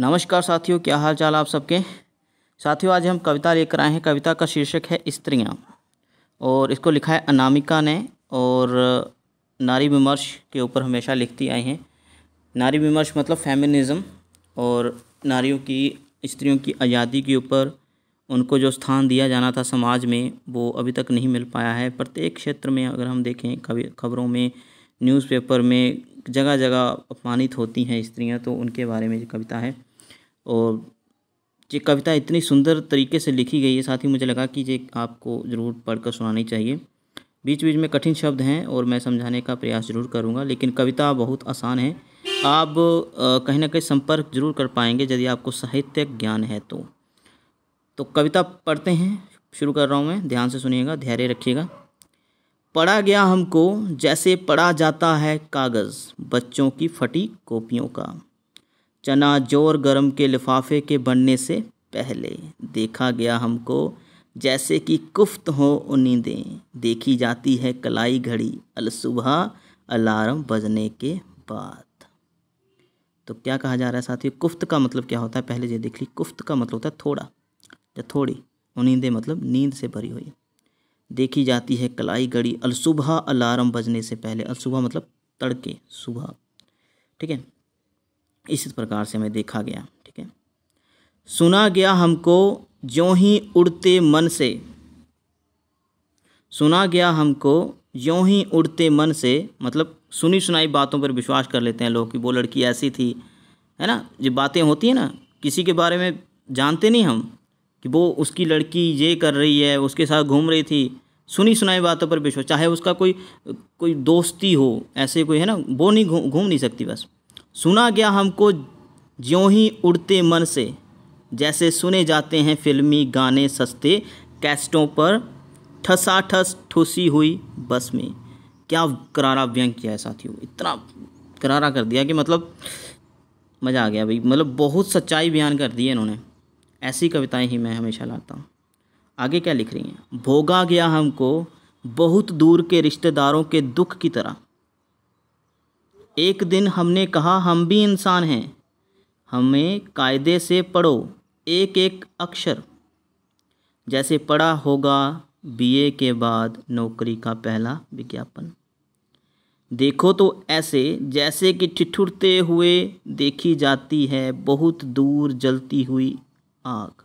नमस्कार साथियों क्या हाल चाल आप सबके साथियों आज हम कविता लेकर आए हैं कविता का शीर्षक है स्त्रियाँ और इसको लिखा है अनामिका ने और नारी विमर्श के ऊपर हमेशा लिखती आई हैं नारी विमर्श मतलब फेमिनिज़म और नारियों की स्त्रियों की आज़ादी के ऊपर उनको जो स्थान दिया जाना था समाज में वो अभी तक नहीं मिल पाया है प्रत्येक क्षेत्र में अगर हम देखें खबरों में न्यूज़पेपर में जगह जगह अपमानित होती हैं स्त्रियां तो उनके बारे में ये कविता है और ये कविता इतनी सुंदर तरीके से लिखी गई है साथ ही मुझे लगा कि ये आपको ज़रूर पढ़कर सुनानी चाहिए बीच बीच में कठिन शब्द हैं और मैं समझाने का प्रयास ज़रूर करूँगा लेकिन कविता बहुत आसान है आप कहीं ना कहीं संपर्क जरूर कर पाएंगे यदि आपको साहित्य ज्ञान है तो तो कविता पढ़ते हैं शुरू कर रहा हूँ मैं ध्यान से सुनिएगा धैर्य रखिएगा पढ़ा गया हमको जैसे पढ़ा जाता है कागज़ बच्चों की फटी कॉपियों का चना जोर गरम के लिफाफे के बनने से पहले देखा गया हमको जैसे कि कुफ्त हो उन्नीदें देखी जाती है कलाई घड़ी अलसुबह अलार्म बजने के बाद तो क्या कहा जा रहा है साथियों कुफ्त का मतलब क्या होता है पहले ये देख ली कुफ्त का मतलब होता है थोड़ा या थोड़ी उन्नीदें मतलब नींद से भरी हुई देखी जाती है कलाई घड़ी अलसुबह अलार्म बजने से पहले अलसुबह मतलब तड़के सुबह ठीक है इस प्रकार से हमें देखा गया ठीक है सुना गया हमको जो ही उड़ते मन से सुना गया हमको यों ही उड़ते मन से मतलब सुनी सुनाई बातों पर विश्वास कर लेते हैं लोग कि वो लड़की ऐसी थी है ना जो बातें होती हैं ना किसी के बारे में जानते नहीं हम कि वो उसकी लड़की ये कर रही है उसके साथ घूम रही थी सुनी सुनाई बातों पर विश्वास चाहे उसका कोई कोई दोस्ती हो ऐसे कोई है ना वो नहीं घूम घूम नहीं सकती बस सुना गया हमको ज्यों ही उड़ते मन से जैसे सुने जाते हैं फिल्मी गाने सस्ते कैस्टों पर ठसा ठस ठुसी हुई बस में क्या करारा व्यंग किया है साथियों इतना करारा कर दिया कि मतलब मज़ा आ गया भाई मतलब बहुत सच्चाई बयान कर दी है इन्होंने ऐसी कविताएं ही मैं हमेशा लाता हूँ आगे क्या लिख रही हैं भोगा गया हमको बहुत दूर के रिश्तेदारों के दुख की तरह एक दिन हमने कहा हम भी इंसान हैं हमें कायदे से पढ़ो एक एक अक्षर जैसे पढ़ा होगा बीए के बाद नौकरी का पहला विज्ञापन देखो तो ऐसे जैसे कि ठिठुरते हुए देखी जाती है बहुत दूर जलती हुई आग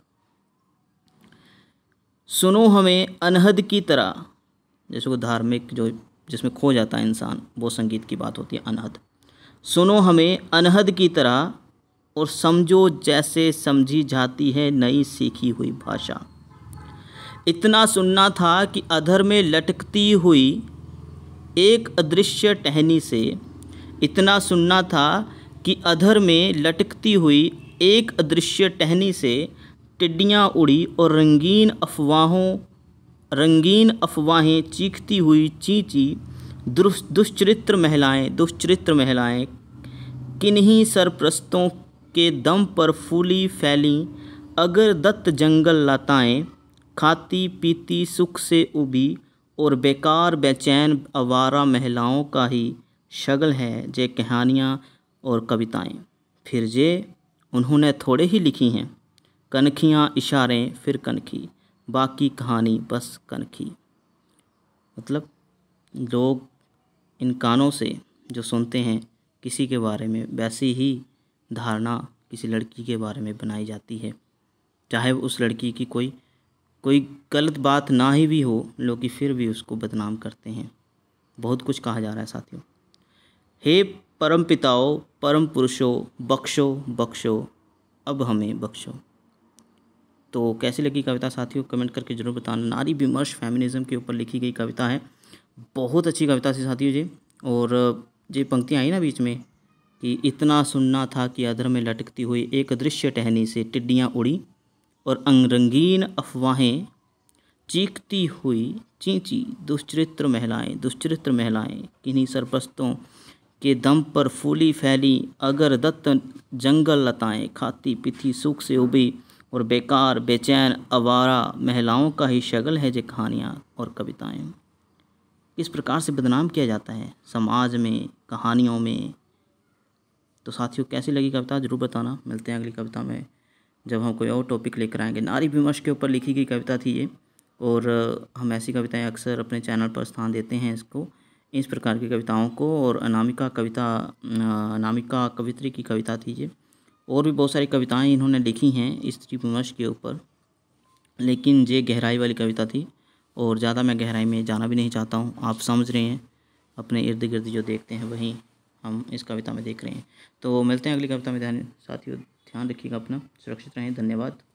सुनो हमें अनहद की तरह जैसे वो धार्मिक जो जिसमें खो जाता है इंसान वो संगीत की बात होती है अनहद सुनो हमें अनहद की तरह और समझो जैसे समझी जाती है नई सीखी हुई भाषा इतना सुनना था कि अधर में लटकती हुई एक अदृश्य टहनी से इतना सुनना था कि अधर में लटकती हुई एक अदृश्य टहनी से टिड्डियाँ उड़ी और रंगीन अफवाहों रंगीन अफवाहें चीखती हुई चींची दुष्चरित्र महिलाएं दुश्चरित्र महिलाएं किन्हीं सरप्रस्तों के दम पर फूली फैली अगर दत्त जंगल लताएं खाती पीती सुख से उबी और बेकार बेचैन आवारा महिलाओं का ही शगल है जे कहानियाँ और कविताएं फिर जे उन्होंने थोड़े ही लिखी हैं कनखियाँ इशारे फिर कनखी बाकी कहानी बस कनखी मतलब लोग इन कानों से जो सुनते हैं किसी के बारे में वैसी ही धारणा किसी लड़की के बारे में बनाई जाती है चाहे उस लड़की की कोई कोई गलत बात ना ही भी हो लोग फिर भी उसको बदनाम करते हैं बहुत कुछ कहा जा रहा है साथियों हे परम पिताओं परम पुरुषों बख्शो बख्शो अब हमें बख्शो तो कैसी लगी कविता साथियों कमेंट करके जरूर बताना नारी विमर्श फेमिनिज्म के ऊपर लिखी गई कविता है बहुत अच्छी कविता थी साथियों जी और ये पंक्तियाँ आई ना बीच में कि इतना सुनना था कि अधर में लटकती हुई एक दृश्य टहनी से टिड्डियाँ उड़ी और अंगरंगीन अफवाहें चीखती हुई चींची दुश्चरित्र महिलाएं दुष्चरित्र महिलाएं किन्हीं सरपस्तों के दम पर फूली फैली अगर दत्त जंगल लताएं खाती पीती सूख से उबी और बेकार बेचैन आवारा महिलाओं का ही शगल है जो कहानियाँ और कविताएँ इस प्रकार से बदनाम किया जाता है समाज में कहानियों में तो साथियों कैसी लगी कविता जरूर बताना मिलते हैं अगली कविता में जब हम कोई और टॉपिक लेकर आएंगे नारी विमर्श के ऊपर लिखी गई कविता थी ये और हम ऐसी कविताएं अक्सर अपने चैनल पर स्थान देते हैं इसको इस प्रकार की कविताओं को और अनामिका कविता अनामिका कवित्री की कविता थी ये और भी बहुत सारी कविताएं इन्होंने लिखी हैं स्त्री विमर्श के ऊपर लेकिन ये गहराई वाली कविता थी और ज़्यादा मैं गहराई में जाना भी नहीं चाहता हूँ आप समझ रहे हैं अपने इर्द गिर्द जो देखते हैं वहीं हम इस कविता में देख रहे हैं तो मिलते हैं अगली कविता में ध्यान साथियों ध्यान रखिएगा अपना सुरक्षित रहें धन्यवाद